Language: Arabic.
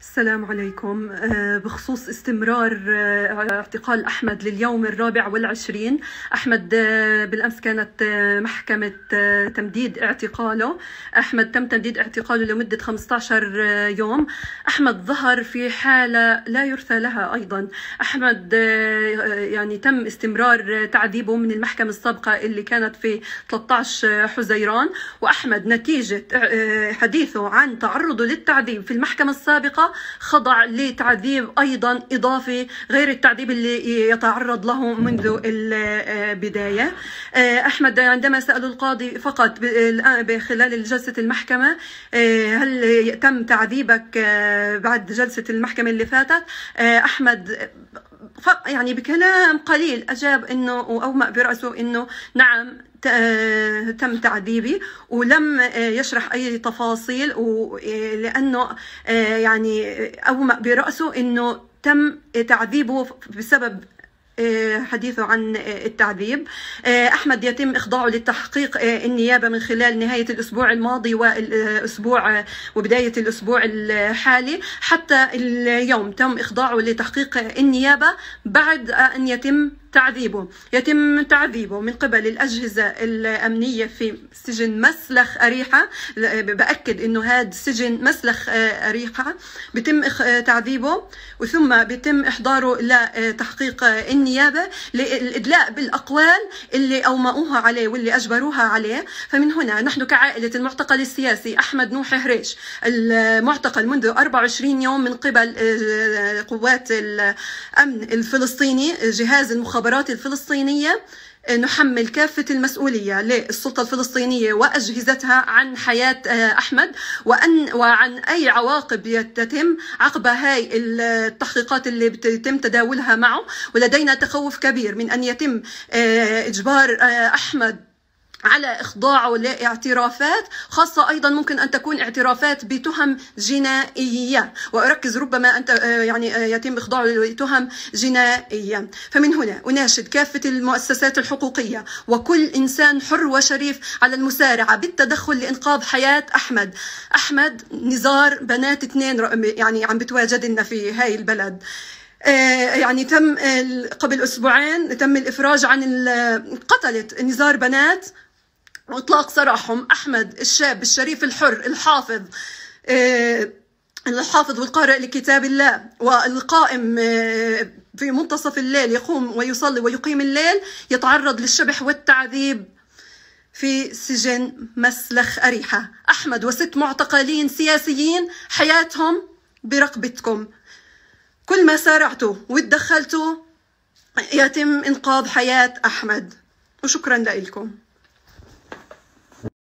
السلام عليكم آه، بخصوص استمرار آه، اعتقال أحمد لليوم الرابع والعشرين أحمد آه، بالأمس كانت محكمة تمديد اعتقاله أحمد تم تمديد اعتقاله لمدة 15 يوم أحمد ظهر في حالة لا يرثى لها أيضا أحمد يعني تم استمرار تعذيبه من المحكمة السابقة اللي كانت في 13 حزيران وأحمد نتيجة حديثه عن تعرضه للتعذيب في المحكمة السابقة خضع لتعذيب ايضا اضافي غير التعذيب اللي يتعرض له منذ البدايه آه، احمد عندما سالوا القاضي فقط خلال جلسه المحكمه آه، هل تم تعذيبك آه، بعد جلسه المحكمه اللي فاتت احمد يعني بكلام قليل أجاب أنه وأومأ برأسه أنه نعم آه، تم تعذيبي ولم آه، يشرح اي تفاصيل آه، لانه يعني اومأ براسه انه تم تعذيبه بسبب حديثه عن آه، التعذيب آه، أحمد يتم إخضاعه للتحقيق آه، النيابة من خلال نهاية الأسبوع الماضي والأسبوع وبداية الأسبوع الحالي حتى اليوم تم إخضاعه لتحقيق النيابة بعد أن يتم تعذيبه يتم تعذيبه من قبل الأجهزة الأمنية في سجن مسلخ أريحة بأكد أنه هذا سجن مسلخ آه، أريحة بتم آه، تعذيبه وثم بتم إحضاره لتحقيق آه، النيابة للإدلاء بالأقوال اللي أومأوها عليه واللي أجبروها عليه فمن هنا نحن كعائلة المعتقل السياسي أحمد نوح هريش المعتقل منذ 24 يوم من قبل قوات الأمن الفلسطيني جهاز المخابرات المخابرات الفلسطينية آه، نحمل كافة المسؤولية للسلطة الفلسطينية وأجهزتها عن حياة آه، أحمد وأن وعن أي عواقب تتم عقب هاي التحقيقات اللي بتتم تداولها معه ولدينا تخوف كبير من أن يتم آه، إجبار أحمد على إخضاعه لاعترافات خاصة أيضا ممكن أن تكون اعترافات بتهم جنائية وأركز ربما أن آه، يعني آه، يتم إخضاعه لتهم جنائية فمن هنا أناشد كافة المؤسسات الحقوقية وكل إنسان حر وشريف على المسارعة بالتدخل لإنقاذ حياة أحمد أحمد نزار بنات اثنين يعني عم بتواجدنا في هاي البلد آه، يعني تم قبل اسبوعين تم الافراج عن قتلت نزار بنات واطلاق سراحهم احمد الشاب الشريف الحر الحافظ آه، الحافظ والقارئ لكتاب الله والقائم آه، في منتصف الليل يقوم ويصلي ويقيم الليل يتعرض للشبح والتعذيب في سجن مسلخ أريحة أحمد وست معتقلين سياسيين حياتهم برقبتكم كل ما سارعتوا وتدخلتوا يتم إنقاذ حياة أحمد وشكرا لكم